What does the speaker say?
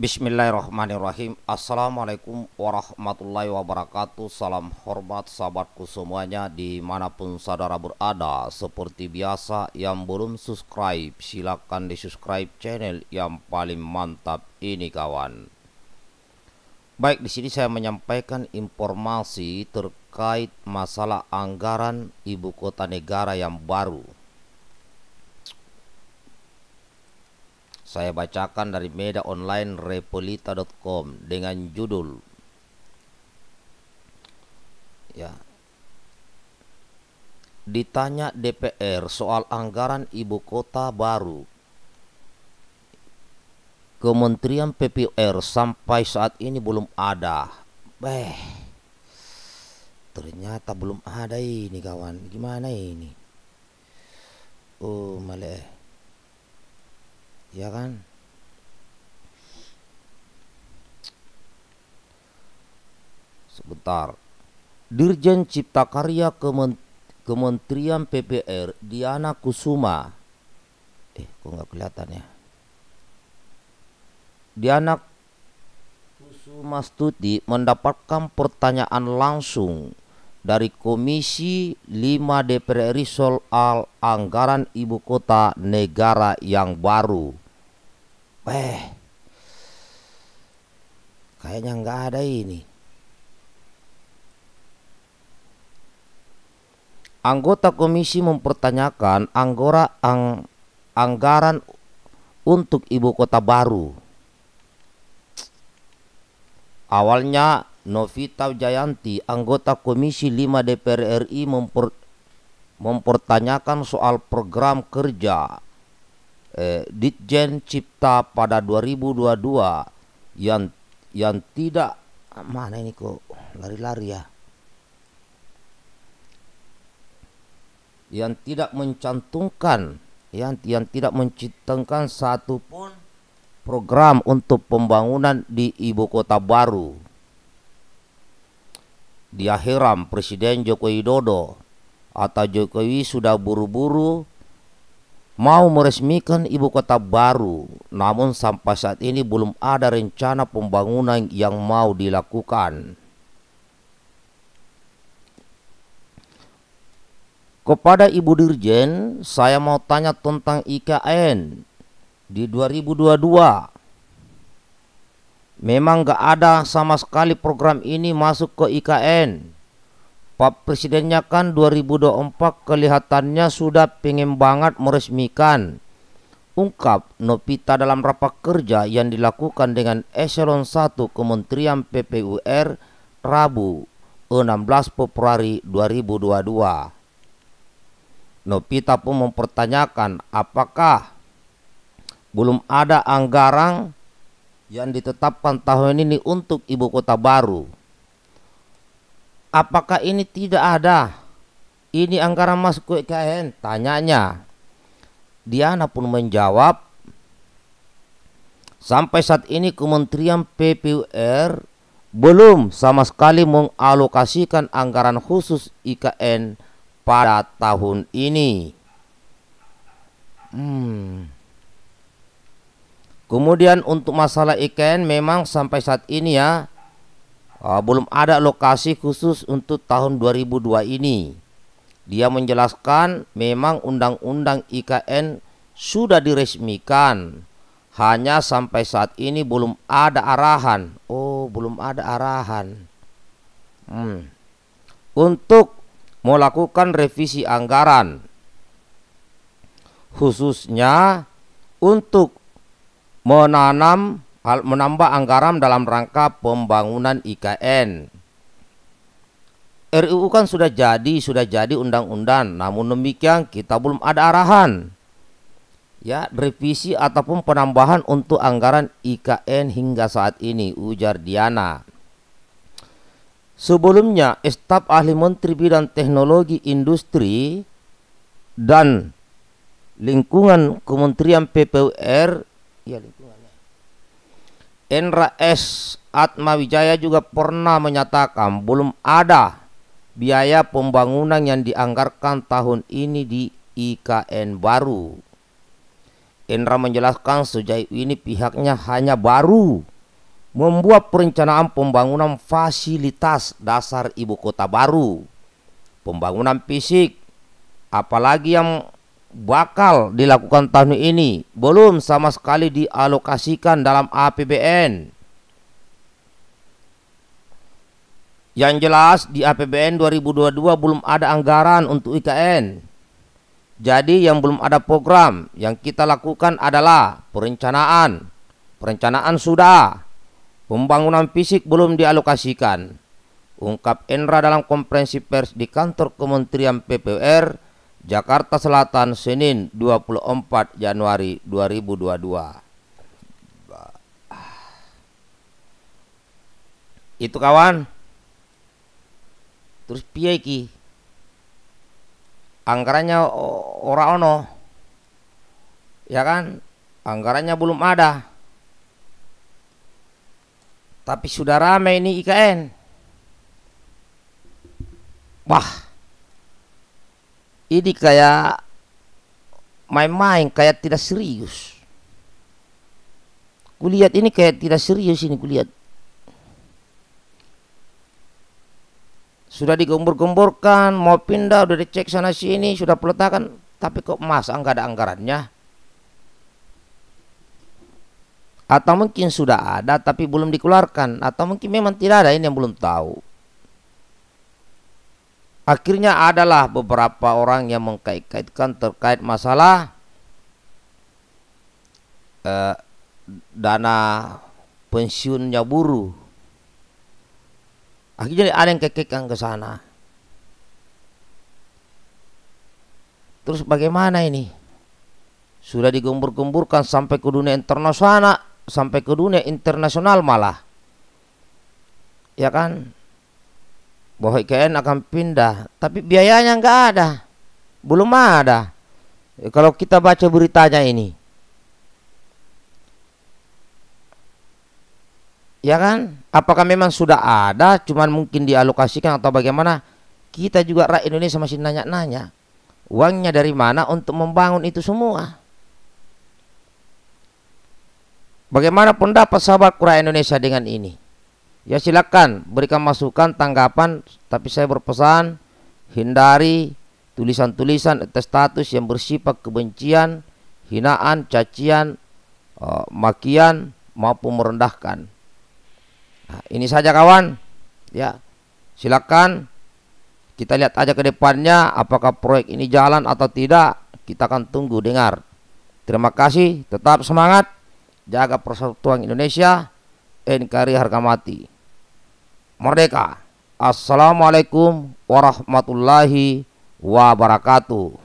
Bismillahirrahmanirrahim Assalamualaikum warahmatullahi wabarakatuh Salam hormat sahabatku semuanya Dimanapun saudara berada Seperti biasa yang belum subscribe Silahkan di subscribe channel yang paling mantap ini kawan Baik di sini saya menyampaikan informasi terkait masalah anggaran ibu kota negara yang baru Saya bacakan dari media online repolita.com dengan judul ya ditanya DPR soal anggaran ibu kota baru Kementerian PPR sampai saat ini belum ada Beh Ternyata belum ada ini kawan Gimana ini Oh maleh ya kan sebentar Dirjen Cipta Karya Kement Kementerian PPR Diana Kusuma eh kok nggak kelihatan ya Diana Kusuma Stuti mendapatkan pertanyaan langsung dari Komisi 5 DPR RI soal anggaran ibu kota negara yang baru. Weh, kayaknya nggak ada ini. Anggota komisi mempertanyakan anggora ang, anggaran untuk ibu kota baru. Awalnya Novita Jayanti, anggota Komisi 5 DPR RI memper, mempertanyakan soal program kerja eh, Ditjen Cipta pada 2022 yang yang tidak ah, mana ini kok lari-lari ya yang tidak mencantumkan yang yang tidak mencantumkan satupun program untuk pembangunan di ibu kota baru di akhiran Presiden Joko Widodo atau Jokowi sudah buru-buru mau meresmikan ibu kota baru, namun sampai saat ini belum ada rencana pembangunan yang mau dilakukan. Kepada Ibu Dirjen, saya mau tanya tentang IKN di 2022. Memang gak ada sama sekali program ini masuk ke IKN. Pak Presidennya kan 2024 kelihatannya sudah pengen banget meresmikan. Ungkap Nopita dalam rapat kerja yang dilakukan dengan Eselon 1 Kementerian PPUR Rabu 16 Februari 2022. Nopita pun mempertanyakan apakah belum ada anggaran yang ditetapkan tahun ini untuk ibu kota baru apakah ini tidak ada? Ini anggaran masuk ke UKN? Tanyanya. Diana pun menjawab, sampai saat ini Kementerian PPUR belum sama sekali mengalokasikan anggaran khusus IKN pada tahun ini. Hmm. Kemudian untuk masalah IKN memang sampai saat ini ya uh, belum ada lokasi khusus untuk tahun 2002 ini. Dia menjelaskan memang undang-undang IKN sudah diresmikan. Hanya sampai saat ini belum ada arahan. Oh, belum ada arahan. Hmm. Untuk melakukan revisi anggaran khususnya untuk menanam Hal menambah anggaran dalam rangka pembangunan IKN. RUU kan sudah jadi, sudah jadi undang-undang. Namun demikian kita belum ada arahan. Ya, revisi ataupun penambahan untuk anggaran IKN hingga saat ini, ujar Diana. Sebelumnya, staf ahli Menteri Bidang Teknologi Industri dan Lingkungan Kementerian PPUR ya lingkungan Enra S. Atmawijaya juga pernah menyatakan belum ada biaya pembangunan yang dianggarkan tahun ini di IKN baru. Enra menjelaskan sejauh ini pihaknya hanya baru membuat perencanaan pembangunan fasilitas dasar ibu kota baru. Pembangunan fisik, apalagi yang bakal dilakukan tahun ini belum sama sekali dialokasikan dalam APBN. Yang jelas di APBN 2022 belum ada anggaran untuk IKN. Jadi yang belum ada program yang kita lakukan adalah perencanaan. Perencanaan sudah. Pembangunan fisik belum dialokasikan. Ungkap Enra dalam konferensi pers di kantor Kementerian PPR Jakarta Selatan, Senin 24 Januari 2022. Itu kawan. Terus piye iki? Anggarannya ora ono. Ya kan? Anggarannya belum ada. Tapi sudah ramai ini IKN. Wah ini kayak main-main kayak tidak serius kulihat ini kayak tidak serius ini kulihat sudah digembur-gemburkan, mau pindah udah dicek sana sini sudah peletakan tapi kok mas, nggak ada anggarannya atau mungkin sudah ada tapi belum dikeluarkan atau mungkin memang tidak ada ini yang belum tahu Akhirnya adalah beberapa orang yang mengkait-kaitkan terkait masalah eh, dana pensiunnya buruh. Akhirnya ada yang kekekang ke sana. Terus bagaimana ini? Sudah digembur-gemburkan sampai ke dunia internasional, sampai ke dunia internasional malah. Ya kan? bahwa IKN akan pindah, tapi biayanya nggak ada, belum ada. Eh, kalau kita baca beritanya ini, ya kan? Apakah memang sudah ada, cuman mungkin dialokasikan atau bagaimana? Kita juga rakyat Indonesia masih nanya-nanya, uangnya dari mana untuk membangun itu semua? Bagaimana pendapat sahabat Kura Indonesia dengan ini? Ya silakan berikan masukan, tanggapan, tapi saya berpesan hindari tulisan-tulisan atau status yang bersifat kebencian, hinaan, cacian, eh, makian maupun merendahkan. Nah, ini saja kawan. Ya. Silakan kita lihat aja ke depannya apakah proyek ini jalan atau tidak. Kita akan tunggu dengar. Terima kasih, tetap semangat, jaga persatuan Indonesia, NKRI harga mati merdeka. Assalamualaikum warahmatullahi wabarakatuh.